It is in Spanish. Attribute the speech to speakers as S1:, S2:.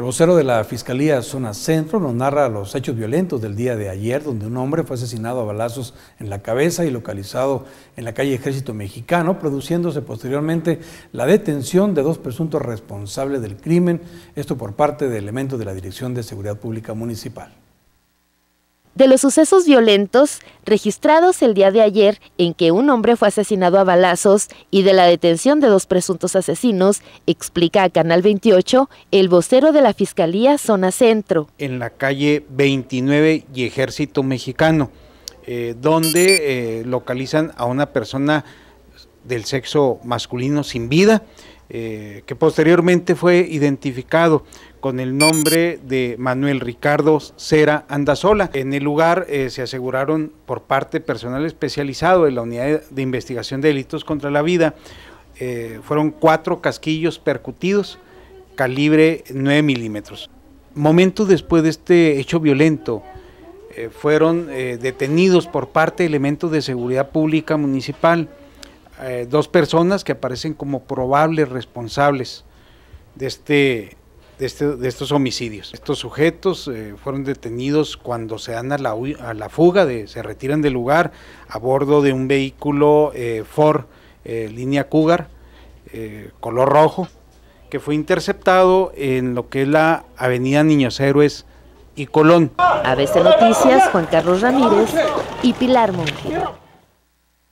S1: El vocero de la Fiscalía Zona Centro nos narra los hechos violentos del día de ayer, donde un hombre fue asesinado a balazos en la cabeza y localizado en la calle Ejército Mexicano, produciéndose posteriormente la detención de dos presuntos responsables del crimen, esto por parte de elementos de la Dirección de Seguridad Pública Municipal.
S2: De los sucesos violentos registrados el día de ayer en que un hombre fue asesinado a balazos y de la detención de dos presuntos asesinos, explica a Canal 28 el vocero de la Fiscalía Zona Centro.
S3: En la calle 29 y Ejército Mexicano, eh, donde eh, localizan a una persona del sexo masculino sin vida, eh, que posteriormente fue identificado con el nombre de Manuel Ricardo Cera Andasola. En el lugar eh, se aseguraron por parte personal especializado de la Unidad de Investigación de Delitos contra la Vida, eh, fueron cuatro casquillos percutidos, calibre 9 milímetros. Momentos después de este hecho violento, fueron detenidos por parte de elementos de seguridad pública municipal eh, dos personas que aparecen como probables responsables de, este, de, este, estos homicidios. Estos sujetos eh, fueron detenidos cuando se dan a la, fuga, se retiran del lugar a bordo de un vehículo eh, Ford línea Cougar, color rojo, que fue interceptado en lo que es la avenida Niños Héroes y Colón. ABC Noticias, Juan Carlos Ramírez y Pilar Monge.